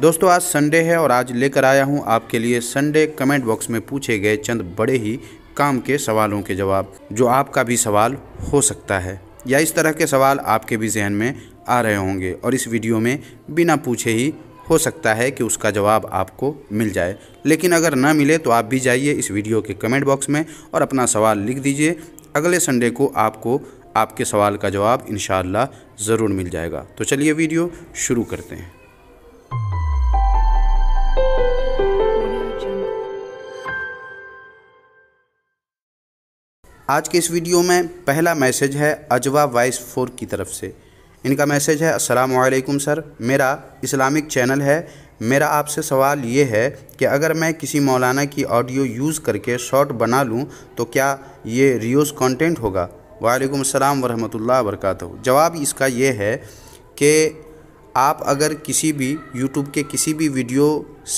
दोस्तों आज संडे है और आज लेकर आया हूं आपके लिए संडे कमेंट बॉक्स में पूछे गए चंद बड़े ही काम के सवालों के जवाब जो आपका भी सवाल हो सकता है या इस तरह के सवाल आपके भी जहन में आ रहे होंगे और इस वीडियो में बिना पूछे ही हो सकता है कि उसका जवाब आपको मिल जाए लेकिन अगर ना मिले तो आप भी जाइए इस वीडियो के कमेंट बॉक्स में और अपना सवाल लिख दीजिए अगले संडे को आपको आपके सवाल का जवाब इन ज़रूर मिल जाएगा तो चलिए वीडियो शुरू करते हैं आज के इस वीडियो में पहला मैसेज है अजवा वाइस फोर की तरफ से इनका मैसेज है असलकुम सर मेरा इस्लामिक चैनल है मेरा आपसे सवाल ये है कि अगर मैं किसी मौलाना की ऑडियो यूज़ करके शॉर्ट बना लूँ तो क्या ये रियोज़ कंटेंट होगा वालेकुम अस्सलाम वरहमतुल्लाह वरकत जवाब इसका ये है कि आप अगर किसी भी YouTube के किसी भी वीडियो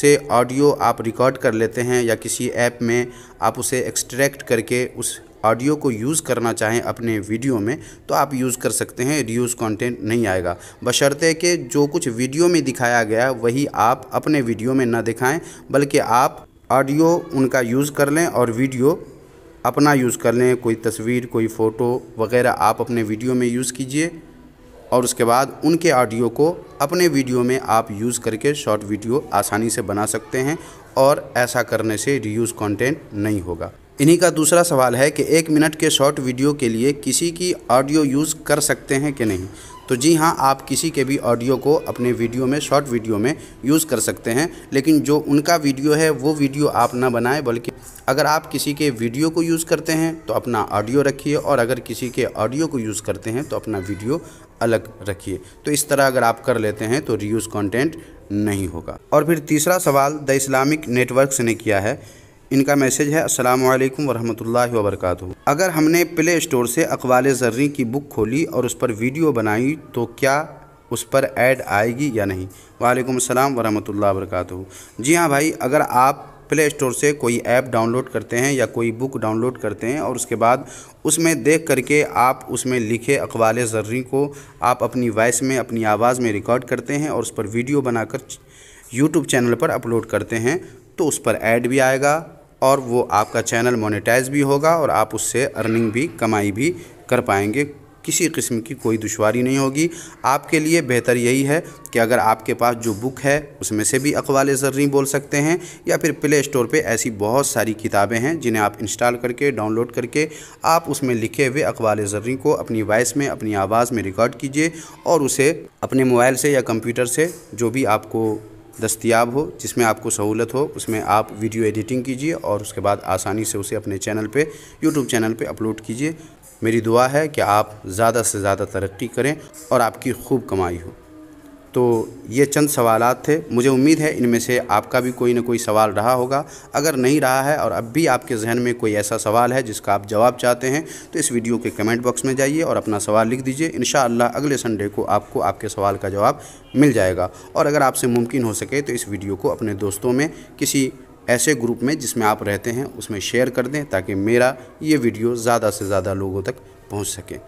से ऑडियो आप रिकॉर्ड कर लेते हैं या किसी ऐप में आप उसे एक्सट्रैक्ट करके उस ऑडियो को यूज़ करना चाहें अपने वीडियो में तो आप यूज़ कर सकते हैं रियूज़ कंटेंट नहीं आएगा बशर्ते कि जो कुछ वीडियो में दिखाया गया वही आप अपने वीडियो में ना दिखाएं बल्कि आप ऑडियो उनका यूज़ कर लें और वीडियो अपना यूज़ कर लें कोई तस्वीर कोई फ़ोटो वगैरह आप अपने वीडियो में यूज़ कीजिए और उसके बाद उनके ऑडियो को अपने वीडियो में आप यूज़ करके शॉर्ट वीडियो आसानी से बना सकते हैं और ऐसा करने से रियूज़ कंटेंट नहीं होगा इन्हीं का दूसरा सवाल है कि एक मिनट के शॉर्ट वीडियो के लिए किसी की ऑडियो यूज़ कर सकते हैं कि नहीं तो जी हाँ आप किसी के भी ऑडियो को अपने वीडियो में शॉर्ट वीडियो में यूज़ कर सकते हैं लेकिन जो उनका वीडियो है वो वीडियो आप ना बनाएं बल्कि अगर आप किसी के वीडियो को यूज़ करते हैं तो अपना ऑडियो रखिए और अगर किसी के ऑडियो को यूज़ करते हैं तो अपना वीडियो अलग रखिए तो इस तरह अगर आप कर लेते हैं तो रीयूज़ कॉन्टेंट नहीं होगा और फिर तीसरा सवाल द इस्लामिक नेटवर्क ने किया है इनका मैसेज है अस्सलाम वालेकुम वरहमतुल्लाहि वबरकातु अगर हमने प्ले स्टोर से अकवाल जर्री की बुक खोली और उस पर वीडियो बनाई तो क्या उस पर ऐड आएगी या नहीं वालेकुम अस्सलाम वरहमतुल्लाहि वरक़ जी हाँ भाई अगर आप प्ले स्टोर से कोई ऐप डाउनलोड करते हैं या कोई बुक डाउनलोड करते हैं और उसके बाद उसमें देख करके आप उसमें लिखे अकवाल जर्री को आप अपनी वॉइस में अपनी आवाज़ में रिकॉर्ड करते हैं और उस पर वीडियो बनाकर यूट्यूब चैनल पर अपलोड करते हैं तो उस पर ऐड भी आएगा और वो आपका चैनल मोनेटाइज भी होगा और आप उससे अर्निंग भी कमाई भी कर पाएंगे किसी किस्म की कोई दुशारी नहीं होगी आपके लिए बेहतर यही है कि अगर आपके पास जो बुक है उसमें से भी अकवाल ज़र्री बोल सकते हैं या फिर प्ले स्टोर पे ऐसी बहुत सारी किताबें हैं जिन्हें आप इंस्टॉल करके डाउनलोड करके आप उसमें लिखे हुए अकवाल ज़र्री को अपनी वॉइस में अपनी आवाज़ में रिकॉर्ड कीजिए और उसे अपने मोबाइल से या कंप्यूटर से जो भी आपको दस्तियाब हो जिसमें आपको सहूलत हो उसमें आप वीडियो एडिटिंग कीजिए और उसके बाद आसानी से उसे अपने चैनल पे यूट्यूब चैनल पे अपलोड कीजिए मेरी दुआ है कि आप ज़्यादा से ज़्यादा तरक्की करें और आपकी खूब कमाई हो तो ये चंद सवाल थे मुझे उम्मीद है इनमें से आपका भी कोई ना कोई सवाल रहा होगा अगर नहीं रहा है और अब भी आपके जहन में कोई ऐसा सवाल है जिसका आप जवाब चाहते हैं तो इस वीडियो के कमेंट बॉक्स में जाइए और अपना सवाल लिख दीजिए इन अगले संडे को आपको आपके सवाल का जवाब मिल जाएगा और अगर आपसे मुमकिन हो सके तो इस वीडियो को अपने दोस्तों में किसी ऐसे ग्रुप में जिसमें आप रहते हैं उसमें शेयर कर दें ताकि मेरा ये वीडियो ज़्यादा से ज़्यादा लोगों तक पहुँच सके